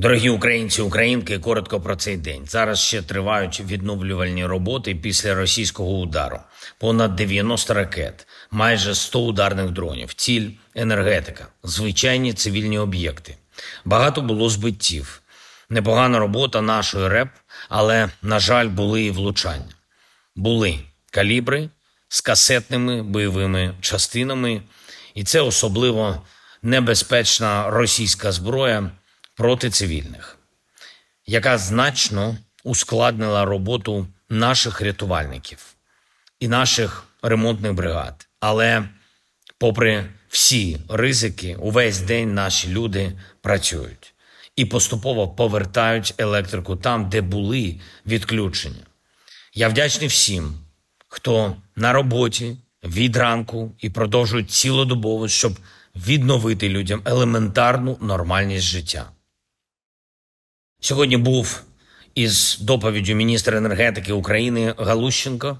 Дорогі українці, українки, коротко про цей день. Зараз ще тривають відновлювальні роботи після російського удару. Понад 90 ракет, майже 100 ударних дронів, ціль енергетика, звичайні цивільні об'єкти. Багато було збиттів. Непогана робота нашої РЕП, але, на жаль, були і влучання. Були калібри з касетними бойовими частинами, і це особливо небезпечна російська зброя проти цивільних, яка значно ускладнила роботу наших рятувальників і наших ремонтних бригад. Але, попри всі ризики, увесь день наші люди працюють і поступово повертають електрику там, де були відключення. Я вдячний всім, хто на роботі від ранку і продовжують цілодобово, щоб відновити людям елементарну нормальність життя. Сьогодні був із доповіддю міністра енергетики України Галущенко.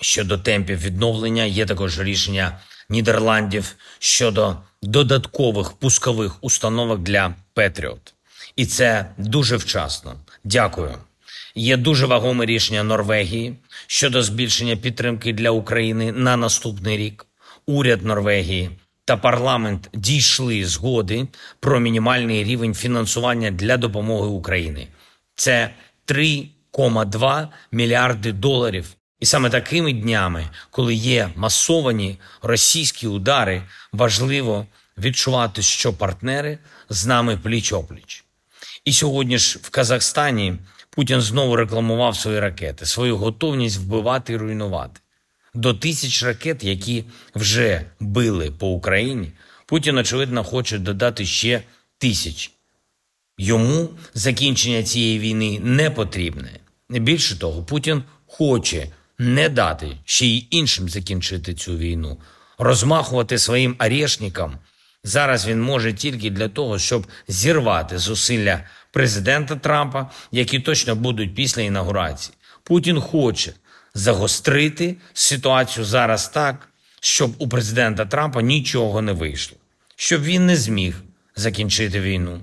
Щодо темпів відновлення є також рішення Нідерландів щодо додаткових пускових установок для Петріот, і це дуже вчасно. Дякую. Є дуже вагоме рішення Норвегії щодо збільшення підтримки для України на наступний рік. Уряд Норвегії та парламент дійшли згоди про мінімальний рівень фінансування для допомоги Україні. Це 3,2 мільярди доларів. І саме такими днями, коли є масовані російські удари, важливо відчувати, що партнери з нами пліч опліч. І сьогодні ж в Казахстані Путін знову рекламував свої ракети, свою готовність вбивати і руйнувати до тисяч ракет, які вже били по Україні. Путін, очевидно, хоче додати ще тисяч. Йому закінчення цієї війни не потрібне. Більше того, Путін хоче не дати ще й іншим закінчити цю війну, розмахувати своїм арешникам. Зараз він може тільки для того, щоб зірвати зусилля президента Трампа, які точно будуть після інаугурації. Путін хоче загострити ситуацію зараз так, щоб у президента Трампа нічого не вийшло, щоб він не зміг закінчити війну.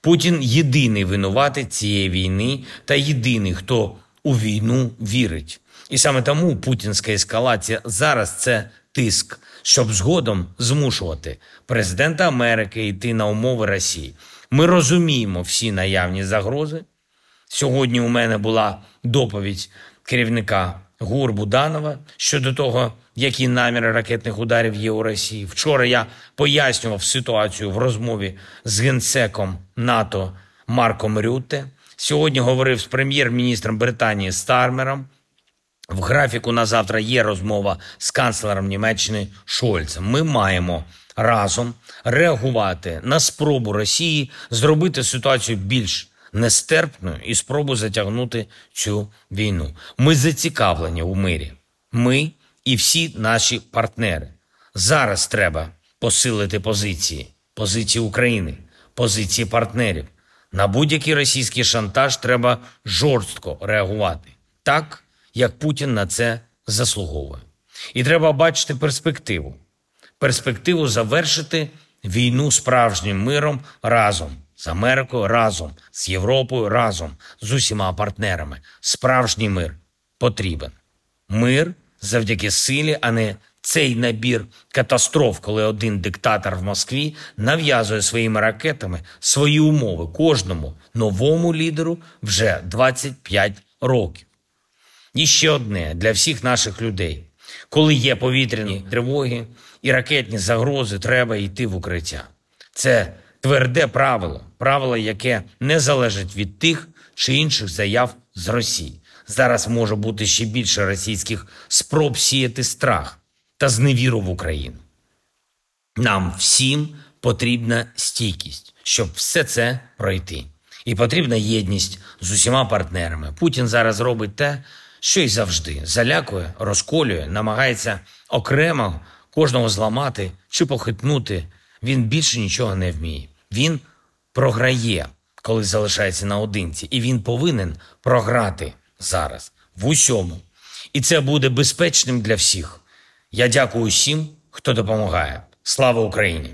Путін єдиний винуватець цієї війни та єдиний, хто у війну вірить. І саме тому путінська ескалація зараз це тиск, щоб згодом змушувати президента Америки йти на умови Росії. Ми розуміємо всі наявні загрози. Сьогодні у мене була доповідь керівника Гур Буданова щодо того, які наміри ракетних ударів є у Росії. Вчора я пояснював ситуацію в розмові з генсеком НАТО Марком Рюте. Сьогодні говорив з прем'єр-міністром Британії Стармером. В графіку на завтра є розмова з канцлером Німеччини Шольцем. Ми маємо разом реагувати на спробу Росії зробити ситуацію більш нестерпною і спробу затягнути цю війну. Ми зацікавлені у мирі. Ми і всі наші партнери. Зараз треба посилити позиції, позиції України, позиції партнерів. На будь-який російський шантаж треба жорстко реагувати, так як Путін на це заслуговує. І треба бачити перспективу перспективу завершити війну справжнім миром разом з Америкою разом, з Європою разом, з усіма партнерами. Справжній мир потрібен. Мир завдяки силі, а не цей набір катастроф, коли один диктатор в Москві нав'язує своїми ракетами свої умови кожному новому лідеру вже 25 років. І ще одне для всіх наших людей: коли є повітряні тривоги і ракетні загрози, треба йти в укриття. Це тверде правило, правило, яке не залежить від тих чи інших заяв з Росії. Зараз може бути ще більше російських спроб сіяти страх та зневіру в Україну. Нам всім потрібна стійкість, щоб все це пройти. І потрібна єдність з усіма партнерами. Путін зараз робить те, що й завжди залякує, розколює, намагається окремо кожного зламати чи похитнути. Він більше нічого не вміє. Він програє, коли залишається наодинці, і він повинен програти зараз в усьому. І це буде безпечним для всіх. Я дякую всім, хто допомагає. Слава Україні!